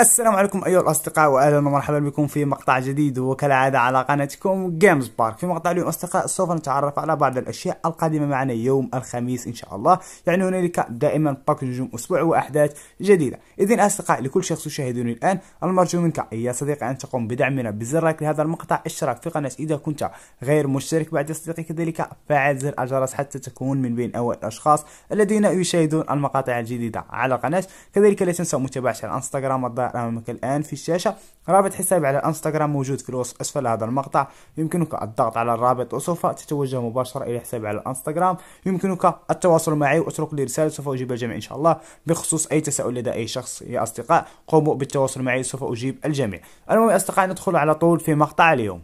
السلام عليكم ايها الاصدقاء واهلا ومرحبا بكم في مقطع جديد وكالعاده على قناتكم جيمز بارك في مقطع اليوم اصدقاء سوف نتعرف على بعض الاشياء القادمه معنا يوم الخميس ان شاء الله يعني هنالك دائما باك نجوم اسبوع واحداث جديده اذا اصدقاء لكل شخص يشاهدني الان المرجو منك يا صديقي ان تقوم بدعمنا بزر لايك لهذا المقطع اشتراك في القناه اذا كنت غير مشترك بعد صديقي كذلك فعل زر الجرس حتى تكون من بين اول الاشخاص الذين يشاهدون المقاطع الجديده على القناه كذلك لا تنسى متابعه الانستغرام أمامك الآن في الشاشة رابط حسابي على الانستغرام موجود في الوصف أسفل هذا المقطع يمكنك الضغط على الرابط وسوف تتوجه مباشرة إلى حسابي على الانستغرام يمكنك التواصل معي واترك لي رسالة سوف أجيب الجميع إن شاء الله بخصوص أي تساؤل لدى أي شخص يا أصدقاء قوموا بالتواصل معي سوف أجيب الجميع المهم أصدقائي ندخل على طول في مقطع اليوم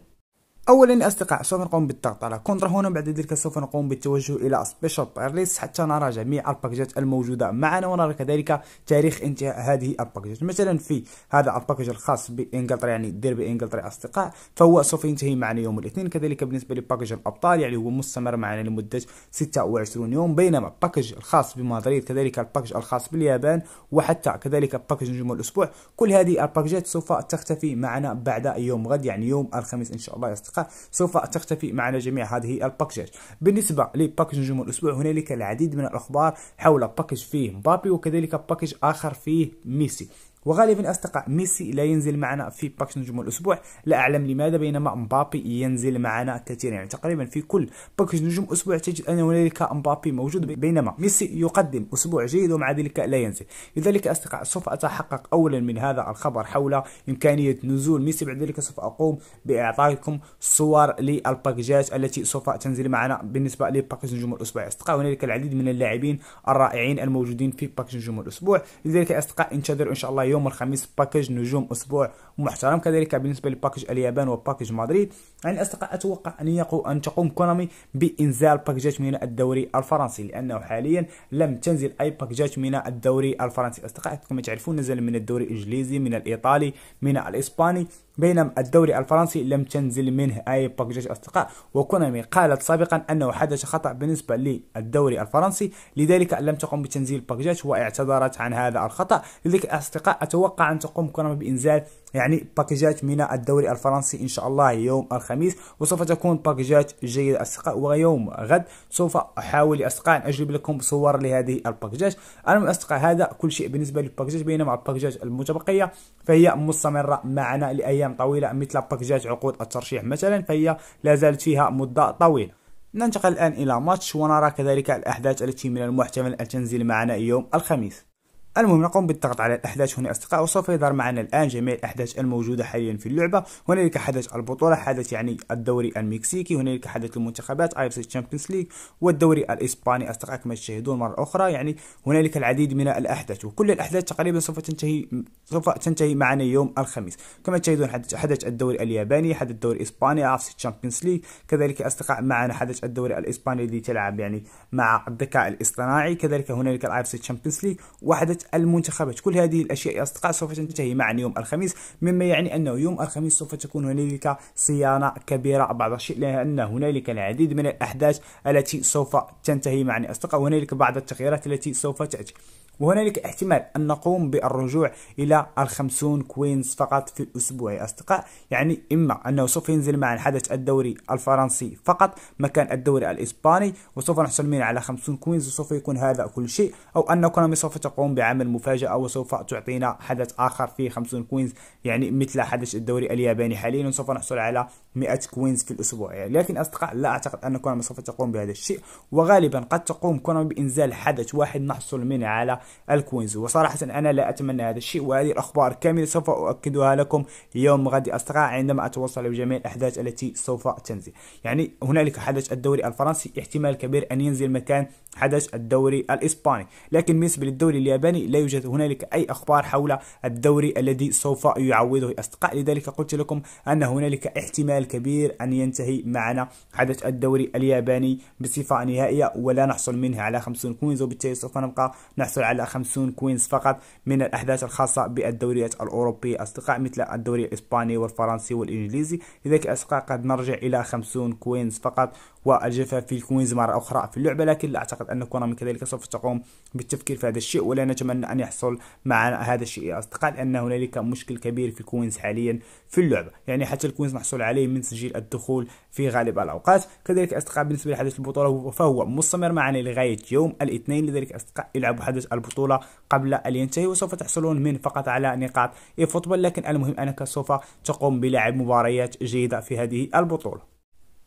اولا اصدقاء سوف نقوم بالضغط على كونترا هنا بعد ذلك سوف نقوم بالتوجه الى سبيشال بايرليس حتى نرى جميع الباكجات الموجوده معنا ونرى كذلك تاريخ انتهاء هذه الباكجات مثلا في هذا الباكج الخاص بانجلترا يعني دير بانجلترا اصدقاء فهو سوف ينتهي معنا يوم الاثنين كذلك بالنسبه لباكج الابطال يعني هو مستمر معنا لمده 26 يوم بينما الباكج الخاص بمدريد كذلك الباكج الخاص باليابان وحتى كذلك باكج نجوم الاسبوع كل هذه الباكجات سوف تختفي معنا بعد يوم غد يعني يوم الخميس ان شاء الله يا اصدقاء الدقيقة سوف تختفي معنا جميع هذه الباكجات بالنسبة لباكج نجوم الأسبوع هنالك العديد من الأخبار حول باكج فيه مبابي وكذلك باكج آخر فيه ميسي وغالبا أصدقاء ميسي لا ينزل معنا في باكش نجوم الأسبوع لا أعلم لماذا بينما مبابي ينزل معنا كثيرا يعني تقريبا في كل باكش نجوم أسبوع تجد أن هنالك مبابي موجود بينما ميسي يقدم أسبوع جيد ومع ذلك لا ينزل لذلك أصدقاء سوف أتحقق أولا من هذا الخبر حول إمكانية نزول ميسي بعد ذلك سوف أقوم بإعطائكم صور للباكجات التي سوف تنزل معنا بالنسبة لباكج نجوم الأسبوع أصدقاء هنالك العديد من اللاعبين الرائعين الموجودين في باكج نجوم الأسبوع لذلك أصدقاء انتظروا إن شاء الله يوم الخميس باكج نجوم أسبوع محترم كذلك بالنسبة لباكج اليابان وباكج مدريد يعني أصدقاء أتوقع أن, يقو أن تقوم كونامي بإنزال باكجات من الدوري الفرنسي لأنه حاليا لم تنزل أي باكجات من الدوري الفرنسي أصدقاء كما تعرفون نزل من الدوري الإنجليزي من الإيطالي من الإسباني بينما الدوري الفرنسي لم تنزل منه اي باكجات اصدقاء وكونامي قالت سابقا انه حدث خطا بالنسبه للدوري الفرنسي لذلك لم تقم بتنزيل باكجات واعتذرت عن هذا الخطا لذلك اصدقاء أتوقع أن تقوم كونامي بإنزال يعني باكجات من الدوري الفرنسي إن شاء الله يوم الخميس وسوف تكون باكجات جيدة أصدقاء ويوم غد سوف أحاول أصدقاء أن أجلب لكم صور لهذه الباكجات انا من أصدقاء هذا كل شيء بالنسبة للباكجات بينما الباكجات المتبقية فهي مستمرة معنا لأيام طويلة مثل باكجات عقود الترشيح مثلا فهي لا زالت فيها مدة طويلة ننتقل الآن إلى ماتش ونرى كذلك الأحداث التي من المحتمل أن تنزل معنا يوم الخميس المهم نقوم بالضغط على الاحداث هنا اصدقاء وسوف يظهر معنا الان جميع الاحداث الموجوده حاليا في اللعبه هنالك حدث البطوله حدث يعني الدوري المكسيكي هنالك حدث المنتخبات اي اف سي تشامبيونز ليج والدوري الاسباني اصدقاء كما تشاهدون مره اخرى يعني هنالك العديد من الاحداث وكل الاحداث تقريبا سوف تنتهي سوف تنتهي معنا يوم الخميس كما تشاهدون حدث الدوري الياباني حدث الدوري الاسباني اي اف سي تشامبيونز ليج كذلك اصدقاء معنا حدث الدوري الاسباني الذي تلعب يعني مع الذكاء الاصطناعي كذلك هنالك الاي اف سي تشامبيونز ليج وحدث المنتخبات كل هذه الأشياء يا أصدقاء سوف تنتهي معا يوم الخميس مما يعني أنه يوم الخميس سوف تكون هنالك صيانة كبيرة بعض الشيء لأن هنالك العديد من الأحداث التي سوف تنتهي معا أصدقاء وهنالك بعض التغييرات التي سوف تأتي وهنالك احتمال أن نقوم بالرجوع إلى الخمسون كوينز فقط في الأسبوع يا أصدقاء يعني إما أنه سوف ينزل معنا حدث الدوري الفرنسي فقط مكان الدوري الإسباني وسوف نحصل منه على 50 كوينز وسوف يكون هذا كل شيء أو أن كونامي سوف تقوم بعمل مفاجأة وسوف تعطينا حدث آخر في 50 كوينز يعني مثل حدث الدوري الياباني حاليا وسوف نحصل على 100 كوينز في الأسبوع يعني لكن أصدقاء لا أعتقد أن كونامي سوف تقوم بهذا الشيء وغالبا قد تقوم كونامي بإنزال حدث واحد نحصل منه على الكوينز وصراحة أنا لا أتمنى هذا الشيء وهذه الأخبار كاملة سوف أؤكدها لكم يوم غد أصدقاء عندما أتوصل بجميع الأحداث التي سوف تنزل يعني هنالك حدث الدوري الفرنسي احتمال كبير أن ينزل مكان حدث الدوري الإسباني لكن بالنسبة للدوري الياباني لا يوجد هنالك أي أخبار حول الدوري الذي سوف يعوضه أصدقاء لذلك قلت لكم أن هنالك احتمال كبير أن ينتهي معنا حدث الدوري الياباني بصفة نهائية ولا نحصل منه على 50 كوينز وبالتالي سوف نبقى نحصل على 50 كوينز فقط من الأحداث الخاصة بالدوريات الأوروبية أصدقاء مثل الدوري الإسباني والفرنسي والإنجليزي لذلك أصدقاء قد نرجع إلى 50 كوينز فقط والجفاف في الكوينز مرة أخرى في اللعبة لكن لا أعتقد أن كونامي كذلك سوف تقوم بالتفكير في هذا الشيء ولا نتمنى أن يحصل معنا هذا الشيء يا أصدقاء لأن هنالك مشكل كبير في الكوينز حاليا في اللعبة يعني حتى الكوينز نحصل عليه من سجل الدخول في غالب الأوقات كذلك أصدقاء بالنسبة لحدث البطولة فهو مستمر معنا لغاية يوم الاثنين لذلك أصدقاء العبوا حدث البطولة البطولة قبل أن ينتهي وسوف تحصلون من فقط على نقاط اي فوتبول لكن المهم أنك سوف تقوم بلعب مباريات جيدة في هذه البطولة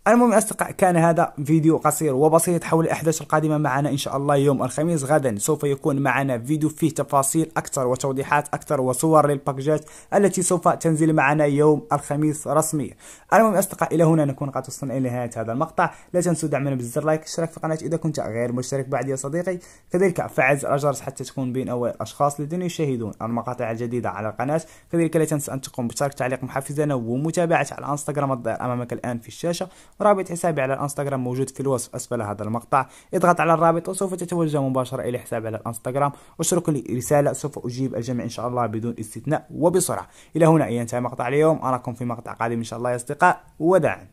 المهم يا أصدقاء كان هذا فيديو قصير وبسيط حول الأحداث القادمة معنا إن شاء الله يوم الخميس غدا سوف يكون معنا فيديو فيه تفاصيل أكثر وتوضيحات أكثر وصور للباكجات التي سوف تنزل معنا يوم الخميس رسميا المهم يا أصدقاء إلى هنا نكون قد وصلنا إلى نهاية هذا المقطع لا تنسوا دعمنا بزر لايك اشتراك في القناة إذا كنت غير مشترك بعد يا صديقي كذلك فعل زر الجرس حتى تكون بين أول الأشخاص الذين يشاهدون المقاطع الجديدة على القناة كذلك لا تنسى أن تقوم بترك تعليق محفزنا ومتابعة على انستغرام الظاهر أمامك الآن في الشاشة رابط حسابي على الانستغرام موجود في الوصف اسفل هذا المقطع اضغط على الرابط وسوف تتوجه مباشرة الى حسابي على الانستغرام اشرك لي رسالة سوف اجيب الجميع ان شاء الله بدون استثناء وبسرعة الى هنا ينتهي مقطع اليوم اراكم في مقطع قادم ان شاء الله يا اصدقاء وداعا